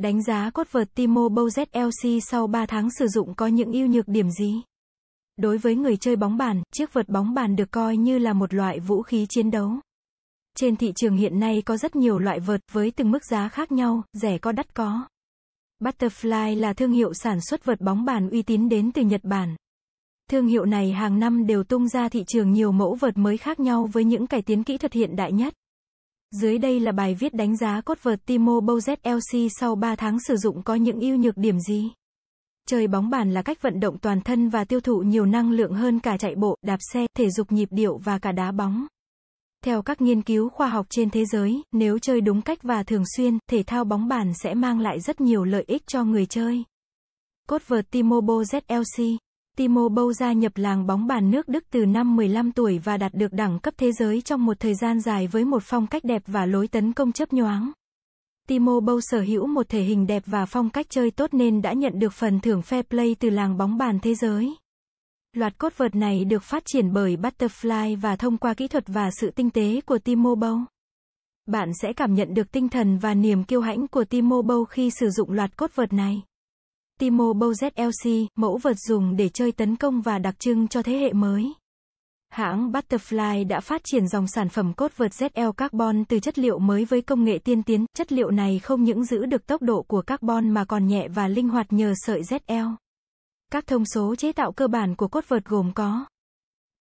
Đánh giá cốt vợt Timo LC sau 3 tháng sử dụng có những ưu nhược điểm gì? Đối với người chơi bóng bàn, chiếc vợt bóng bàn được coi như là một loại vũ khí chiến đấu. Trên thị trường hiện nay có rất nhiều loại vợt với từng mức giá khác nhau, rẻ có đắt có. Butterfly là thương hiệu sản xuất vợt bóng bàn uy tín đến từ Nhật Bản. Thương hiệu này hàng năm đều tung ra thị trường nhiều mẫu vợt mới khác nhau với những cải tiến kỹ thuật hiện đại nhất. Dưới đây là bài viết đánh giá cốt vợt Timo Bowset LC sau 3 tháng sử dụng có những ưu nhược điểm gì. Chơi bóng bàn là cách vận động toàn thân và tiêu thụ nhiều năng lượng hơn cả chạy bộ, đạp xe, thể dục nhịp điệu và cả đá bóng. Theo các nghiên cứu khoa học trên thế giới, nếu chơi đúng cách và thường xuyên, thể thao bóng bàn sẽ mang lại rất nhiều lợi ích cho người chơi. Cốt vợt Timo Bowset LC Timo Bow gia nhập làng bóng bàn nước Đức từ năm 15 tuổi và đạt được đẳng cấp thế giới trong một thời gian dài với một phong cách đẹp và lối tấn công chấp nhoáng. Timo Bow sở hữu một thể hình đẹp và phong cách chơi tốt nên đã nhận được phần thưởng fair play từ làng bóng bàn thế giới. Loạt cốt vợt này được phát triển bởi Butterfly và thông qua kỹ thuật và sự tinh tế của Timo Bow. Bạn sẽ cảm nhận được tinh thần và niềm kiêu hãnh của Timo Bow khi sử dụng loạt cốt vợt này. Timo BOZLC, mẫu vật dùng để chơi tấn công và đặc trưng cho thế hệ mới. Hãng Butterfly đã phát triển dòng sản phẩm cốt vượt ZL carbon từ chất liệu mới với công nghệ tiên tiến. Chất liệu này không những giữ được tốc độ của carbon mà còn nhẹ và linh hoạt nhờ sợi ZL. Các thông số chế tạo cơ bản của cốt vợt gồm có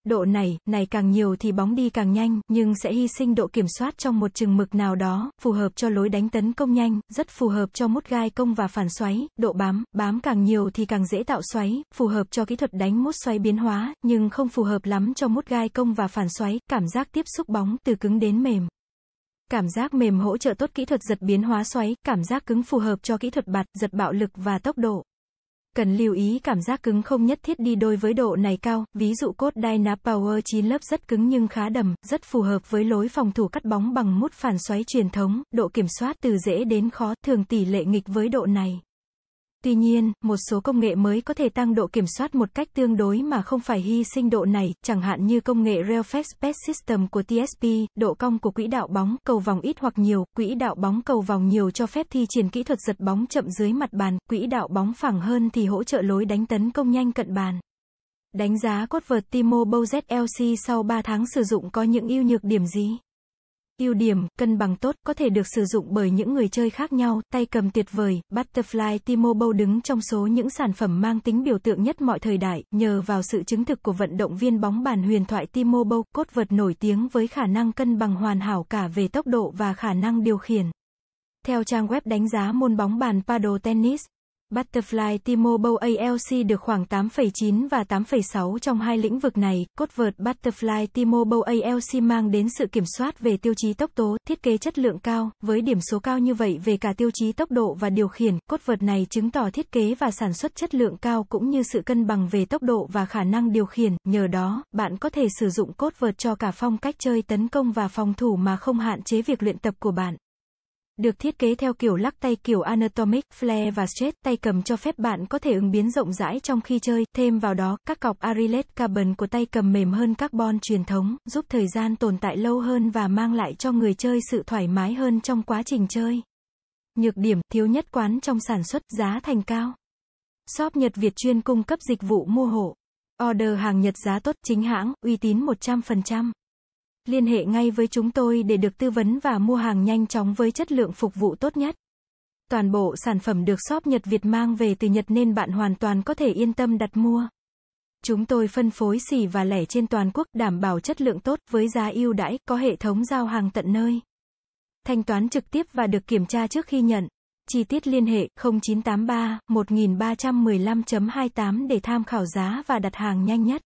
độ này, này càng nhiều thì bóng đi càng nhanh, nhưng sẽ hy sinh độ kiểm soát trong một chừng mực nào đó, phù hợp cho lối đánh tấn công nhanh, rất phù hợp cho mút gai công và phản xoáy, độ bám, bám càng nhiều thì càng dễ tạo xoáy, phù hợp cho kỹ thuật đánh mút xoáy biến hóa, nhưng không phù hợp lắm cho mút gai công và phản xoáy, cảm giác tiếp xúc bóng từ cứng đến mềm. Cảm giác mềm hỗ trợ tốt kỹ thuật giật biến hóa xoáy, cảm giác cứng phù hợp cho kỹ thuật bạt, giật bạo lực và tốc độ. Cần lưu ý cảm giác cứng không nhất thiết đi đôi với độ này cao, ví dụ cốt Dyna Power 9 lớp rất cứng nhưng khá đầm, rất phù hợp với lối phòng thủ cắt bóng bằng mút phản xoáy truyền thống, độ kiểm soát từ dễ đến khó, thường tỷ lệ nghịch với độ này. Tuy nhiên, một số công nghệ mới có thể tăng độ kiểm soát một cách tương đối mà không phải hy sinh độ này, chẳng hạn như công nghệ Railfast Space System của TSP, độ cong của quỹ đạo bóng cầu vòng ít hoặc nhiều, quỹ đạo bóng cầu vòng nhiều cho phép thi triển kỹ thuật giật bóng chậm dưới mặt bàn, quỹ đạo bóng phẳng hơn thì hỗ trợ lối đánh tấn công nhanh cận bàn. Đánh giá cốt vợt Timo Bow lc sau 3 tháng sử dụng có những ưu nhược điểm gì? Ưu điểm, cân bằng tốt, có thể được sử dụng bởi những người chơi khác nhau, tay cầm tuyệt vời, Butterfly T-Mobile đứng trong số những sản phẩm mang tính biểu tượng nhất mọi thời đại, nhờ vào sự chứng thực của vận động viên bóng bàn huyền thoại T-Mobile, cốt vật nổi tiếng với khả năng cân bằng hoàn hảo cả về tốc độ và khả năng điều khiển. Theo trang web đánh giá môn bóng bàn paddle tennis, Butterfly Timo Bow ALC được khoảng 8,9 và 8,6 trong hai lĩnh vực này. Cốt vợt Butterfly Timo Bow ALC mang đến sự kiểm soát về tiêu chí tốc tố, thiết kế chất lượng cao, với điểm số cao như vậy về cả tiêu chí tốc độ và điều khiển. Cốt vợt này chứng tỏ thiết kế và sản xuất chất lượng cao cũng như sự cân bằng về tốc độ và khả năng điều khiển. Nhờ đó, bạn có thể sử dụng cốt vợt cho cả phong cách chơi tấn công và phòng thủ mà không hạn chế việc luyện tập của bạn. Được thiết kế theo kiểu lắc tay kiểu anatomic, flare và stretch tay cầm cho phép bạn có thể ứng biến rộng rãi trong khi chơi, thêm vào đó, các cọc Arilet Carbon của tay cầm mềm hơn carbon truyền thống, giúp thời gian tồn tại lâu hơn và mang lại cho người chơi sự thoải mái hơn trong quá trình chơi. Nhược điểm, thiếu nhất quán trong sản xuất, giá thành cao. Shop Nhật Việt chuyên cung cấp dịch vụ mua hộ. Order hàng Nhật giá tốt chính hãng, uy tín 100%. Liên hệ ngay với chúng tôi để được tư vấn và mua hàng nhanh chóng với chất lượng phục vụ tốt nhất. Toàn bộ sản phẩm được shop Nhật Việt mang về từ Nhật nên bạn hoàn toàn có thể yên tâm đặt mua. Chúng tôi phân phối xỉ và lẻ trên toàn quốc đảm bảo chất lượng tốt với giá ưu đãi, có hệ thống giao hàng tận nơi. Thanh toán trực tiếp và được kiểm tra trước khi nhận. Chi tiết liên hệ 0983 1315.28 để tham khảo giá và đặt hàng nhanh nhất.